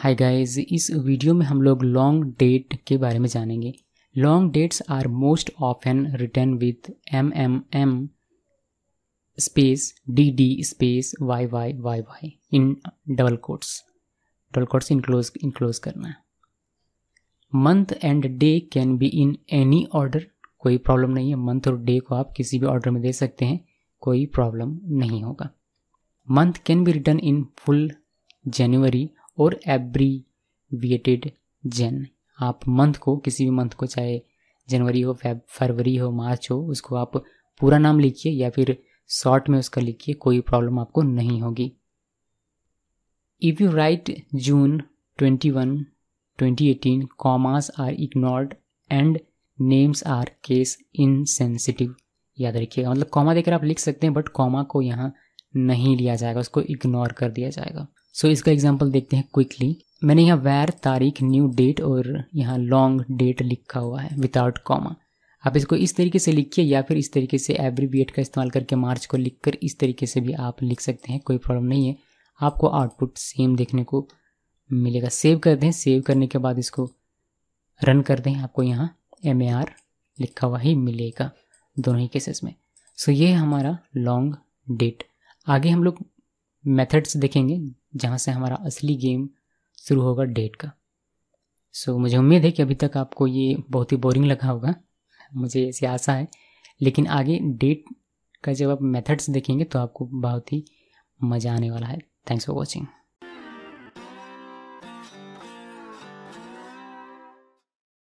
hi guys इस video में हम लोग लॉन्ग डेट के बारे में जानेंगे long dates are most often written with M M M space D D space Y Y Y Y in double quotes double quotes enclose enclose करना है month and day can be in any order कोई problem नहीं है month और day को आप किसी भी ऑर्डर में दे सकते हैं कोई प्रॉब्लम नहीं होगा month can be written in full January और एब्रीविएटेड जेन आप मंथ को किसी भी मंथ को चाहे जनवरी हो फेब फरवरी हो मार्च हो उसको आप पूरा नाम लिखिए या फिर शॉर्ट में उसका लिखिए कोई प्रॉब्लम आपको नहीं होगी if you write June 21, 2018 commas are ignored and names are case insensitive याद रखिएगा मतलब कॉमा देकर आप लिख सकते हैं बट कॉमा को यहाँ नहीं लिया जाएगा उसको इग्नोर कर दिया जाएगा सो so, इसका एग्जाम्पल देखते हैं क्विकली मैंने यहाँ वैर तारीख न्यू डेट और यहाँ लॉन्ग डेट लिखा हुआ है विदाउट कॉमा आप इसको इस तरीके से लिखिए या फिर इस तरीके से एब्रीविएट का इस्तेमाल करके मार्च को लिखकर इस तरीके से भी आप लिख सकते हैं कोई प्रॉब्लम नहीं है आपको आउटपुट सेम देखने को मिलेगा सेव कर दें सेव करने के बाद इसको रन कर दें आपको यहाँ एम लिखा हुआ ही मिलेगा दोनों ही केसेस में सो so, ये हमारा लॉन्ग डेट आगे हम लोग मेथड्स देखेंगे जहाँ से हमारा असली गेम शुरू होगा डेट का सो so, मुझे उम्मीद है कि अभी तक आपको ये बहुत ही बोरिंग लगा होगा मुझे ऐसी आशा है लेकिन आगे डेट का जब आप मेथड्स देखेंगे तो आपको बहुत ही मज़ा आने वाला है थैंक्स फॉर वॉचिंग